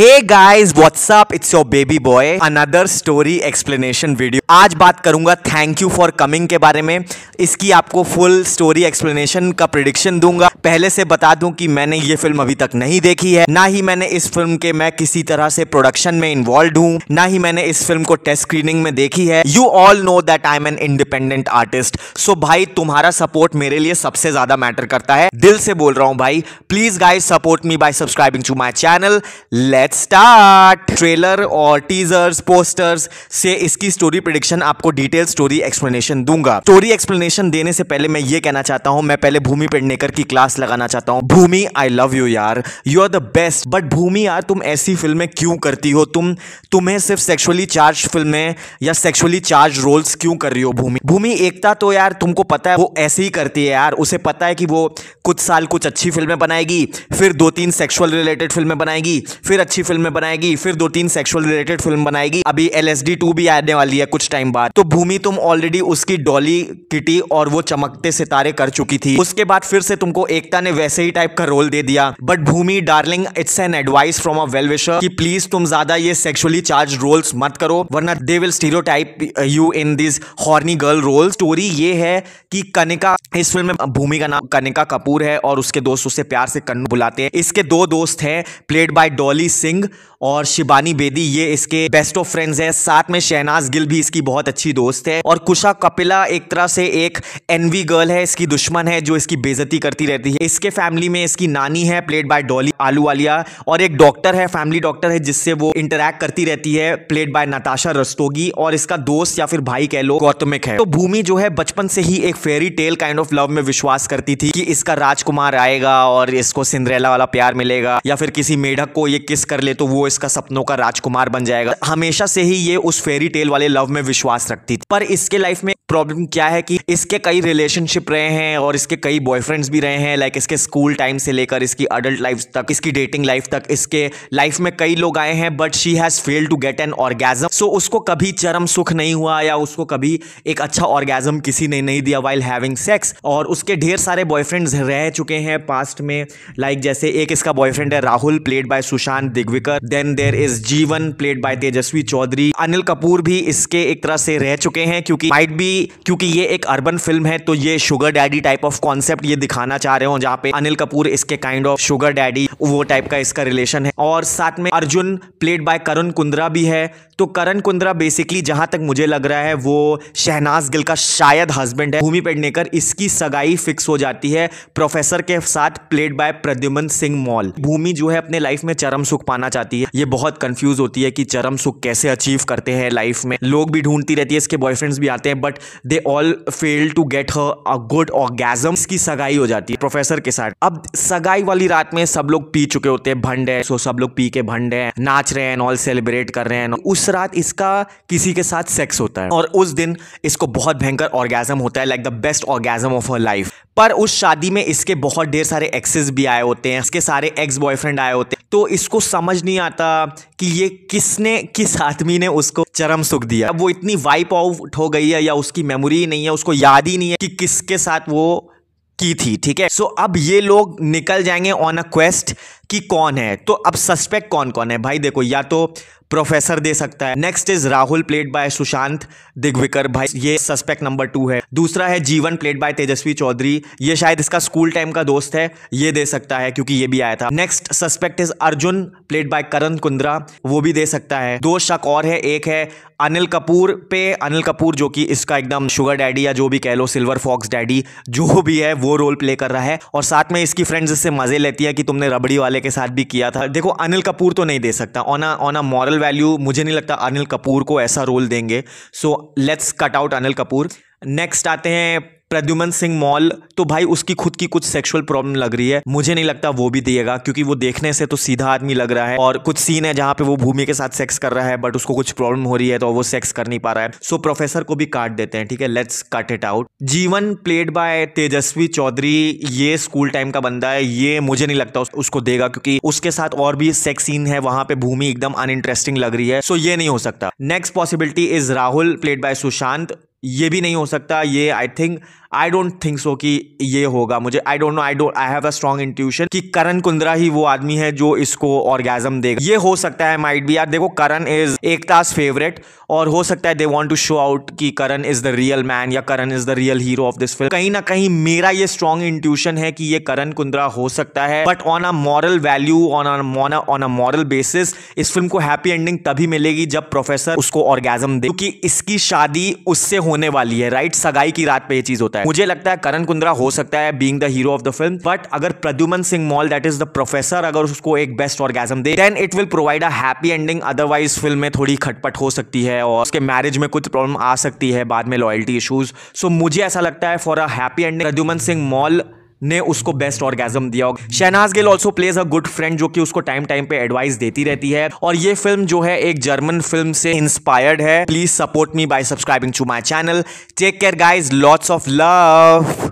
hey guys what's up it's your baby boy another story explanation video आज बात करूंगा thank you for coming के बारे में इसकी आपको फुल स्टोरी एक्सप्लेनेशन का प्रिडिक्शन दूंगा पहले से बता दूं कि मैंने ये फिल्म अभी तक नहीं देखी है ना ही मैंने इस फिल्म के मैं किसी तरह से प्रोडक्शन में इन्वॉल्व हूँ ना ही मैंने इस फिल्म को टेस्ट स्क्रीनिंग में देखी है you all know that I am an independent artist so भाई तुम्हारा सपोर्ट मेरे लिए सबसे ज्यादा मैटर करता है दिल से बोल रहा हूँ भाई please guys support me by subscribing to my channel let let's start trailer और टीजर्स पोस्टर्स से इसकी स्टोरी प्रिडिक्शन आपको डिटेल स्टोरी एक्सप्लेनेशन दूंगा स्टोरी एक्सप्लेनेशन देने से पहले मैं ये कहना चाहता हूँ मैं पहले भूमि पेडनेकर की क्लास लगाना चाहता हूँ भूमि आई लव यू यार you are the best but Bhumi यार तुम ऐसी फिल्में क्यों करती हो तुम तुम्हें सिर्फ सेक्सुअली चार्ज फिल्में या सेक्सुअली चार्ज रोल्स क्यों कर रही हो भूमि भूमि एकता तो यार तुमको पता है वो ऐसे ही करती है यार उसे पता है कि वो कुछ साल कुछ अच्छी फिल्में बनाएगी फिर दो तीन सेक्सुअल रिलेटेड फिल्में बनाएगी फिर अच्छी फिल्में बनाएगी फिर दो तीन सेक्सुअल रिलेटेड फिल्म बनाएगी अभी एल एस डी टू भी आने वाली है कुछ टाइम बाद तो भूमि तुम ऑलरेडी उसकी डॉली किटी और वो चमकते सितारे कर चुकी थी उसके बाद फिर से तुमको एकता ने वैसे ही टाइप का रोल दे दिया but Bhumi darling it's an advice from a well wisher की प्लीज तुम ज्यादा ये सेक्सुअली चार्ज रोल्स मत करो वरना they will stereotype you in this horny girl role story ये है कि कनिका इस फिल्म में भूमि का नाम कनिका कपूर है और उसके दोस्त उसे प्यार से कन्नू बुलाते हैं इसके दो दोस्त हैं प्लेड बाय डॉली सिंह और शिबानी बेदी ये इसके बेस्ट ऑफ फ्रेंड्स हैं साथ में शहनाज गिल भी इसकी बहुत अच्छी दोस्त है और कुशा कपिला एक तरह से एक एनवी गर्ल है इसकी दुश्मन है जो इसकी बेजती करती रहती है इसके फैमिली में इसकी नानी है प्लेड बाय डॉली आलू वालिया और एक डॉक्टर है फैमिली डॉक्टर है जिससे वो इंटरेक्ट करती रहती है प्लेड बाय नताशा रस्तोगी और इसका दोस्त या फिर भाई कह लो गौतमिक है तो भूमि जो है बचपन से ही एक fairy tale kind of love में विश्वास करती थी कि इसका राजकुमार आएगा और इसको सिंद्रेला वाला प्यार मिलेगा या फिर किसी मेढक को ये किस कर ले तो वो इसका सपनों का राजकुमार बन जाएगा हमेशा से ही ये उस फेरी टेल वाले लव में विश्वास रखती थी पर इसके लाइफ में प्रॉब्लम क्या है कि इसके कई रिलेशनशिप रहे हैं और इसके कई बॉयफ्रेंड्स भी रहे हैं लाइक इसके स्कूल टाइम से लेकर इसकी अडल्ट लाइफ तक इसकी डेटिंग लाइफ तक इसके लाइफ में कई लोग आए हैं but she has fail to get an orgasm so उसको कभी चरम सुख नहीं हुआ या उसको कभी एक अच्छा ऑर्गेजम किसी ने नहीं दिया वाइल हैविंग सेक्स और उसके ढेर सारे बॉयफ्रेंड्स रह चुके हैं पास्ट में लाइक like जैसे एक इसका बॉयफ्रेंड है Rahul played by Sushant Digvikar then there is Jeevan played by Tejasvi Chaudhary Anil Kapoor भी इसके एक तरह से रह चुके हैं क्योंकि माइट भी क्योंकि ये एक अर्बन फिल्म है तो ये sugar daddy type of concept ये दिखाना चाह रहे हो जहाँ पे अनिल कपूर इसके काइंड ऑफ शुगर डैडी वो टाइप का इसका रिलेशन है और साथ में अर्जुन प्लेड बाय करण कुंद्रा भी है तो करण कुंद्रा बेसिकली जहां तक मुझे लग रहा है वो शहनाज गिल का शायद हस्बैंड है भूमि पेडनेकर इसकी सगाई फिक्स हो जाती है प्रोफेसर के साथ प्लेड बाय प्रद्युमन सिंह मॉल भूमि जो है अपने लाइफ में चरम सुख पाना चाहती है ये बहुत कंफ्यूज होती है कि चरम सुख कैसे अचीव करते हैं लाइफ में लोग भी ढूंढती रहती है इसके बॉयफ्रेंड्स भी आते हैं but they all fail to get her a good orgasm की सगाई हो जाती है प्रोफेसर के साथ अब सगाई वाली रात में सब लोग पी चुके होते हैं भंड है सो सब लोग पी के भंड है नाच रहे हैं ऑल सेलिब्रेट कर रहे हैं उस रात इसका किसी के साथ सेक्स होता है और उस दिन इसको बहुत भयंकर ऑर्गेजम होता है like the best orgasm of her life पर उस शादी में इसके बहुत ढेर सारे एक्सेस भी आए होते हैं इसके सारे एक्स बॉयफ्रेंड आए होते हैं तो इसको समझ नहीं आता कि ये किसने किस आदमी ने उसको चरम सुख दिया अब वो इतनी वाइप आउट हो गई है या उसकी मेमोरी नहीं है उसको याद ही नहीं है कि किसके साथ वो की थी ठीक है सो so, अब ये लोग निकल जाएंगे ऑन अ क्वेस्ट कि कौन है तो अब सस्पेक्ट कौन कौन है भाई देखो या तो प्रोफेसर दे सकता है next is Rahul played by Sushant Digvikar भाई ये सस्पेक्ट नंबर टू है दूसरा है जीवन प्लेड बाय तेजस्वी चौधरी ये शायद इसका स्कूल टाइम का दोस्त है ये दे सकता है क्योंकि ये भी आया था next suspect is Arjun played by Karan Kundra वो भी दे सकता है दो शक और है एक है अनिल कपूर पे अनिल कपूर जो कि इसका एकदम शुगर डैडी या जो भी कह लो सिल्वर फॉक्स डैडी जो भी है वो रोल प्ले कर रहा है और साथ में इसकी फ्रेंड्स इससे मजे लेती है कि तुमने रबड़ी वाले वाले के साथ भी किया था देखो अनिल कपूर तो नहीं दे सकता on on a moral value मुझे नहीं लगता अनिल कपूर को ऐसा रोल देंगे so let's cut out Anil Kapoor next आते हैं प्रद्युमन सिंह मॉल तो भाई उसकी खुद की कुछ सेक्सुअल प्रॉब्लम लग रही है मुझे नहीं लगता वो भी देगा क्योंकि वो देखने से तो सीधा आदमी लग रहा है और कुछ सीन है जहां पे वो भूमि के साथ सेक्स कर रहा है बट उसको कुछ प्रॉब्लम हो रही है तो वो सेक्स कर नहीं पा रहा है सो so, प्रोफेसर को भी काट देते हैं ठीक है let's cut it out Jeevan played by Tejasvi Chaudhary ये स्कूल टाइम का बंदा है ये मुझे नहीं लगता उसको देगा क्योंकि उसके साथ और भी सेक्स सीन है वहां पे भूमि एकदम अनइंटरेस्टिंग लग रही है सो so, ये नहीं हो सकता next possibility is Rahul played by Sushant ये भी नहीं हो सकता ये I think I don't think so कि ये होगा मुझे I don't know I don't I have a strong intuition कि करण कुंद्रा ही वो आदमी है जो इसको ऑर्गेजम देगा ये हो सकता है माइट बी यार देखो करण इज एकताज फेवरेट और हो सकता है they want to show out कि Karan is the real man या Karan is the real hero of this film कहीं ना कहीं मेरा ये स्ट्रॉन्ग इंट्यूशन है कि ये करण कुंद्रा हो सकता है but on a moral value on on a moral basis इस फिल्म को हैप्पी एंडिंग तभी मिलेगी जब प्रोफेसर उसको ऑर्गेजम दे क्योंकि इसकी शादी उससे होने वाली है राइट सगाई की रात पे ये चीज होता है है मुझे लगता है करण कुंद्रा हो सकता है being the hero of the film but अगर Pradyuman Singh Mall that is the professor अगर उसको एक बेस्ट ऑर्गेजम दे then it will provide a happy ending otherwise film में थोड़ी खटपट हो सकती है और उसके मैरिज में कुछ प्रॉब्लम आ सकती है बाद में लॉयल्टी इशूज सो मुझे ऐसा लगता है for a happy ending Pradyuman Singh Mall ने उसको बेस्ट ऑर्गेजम दिया Shehnaaz Gill also plays a good friend जो कि उसको टाइम टाइम पे एडवाइस देती रहती है और ये फिल्म जो है एक जर्मन फिल्म से इंस्पायर्ड है please support me by subscribing to my channel take care guys lots of love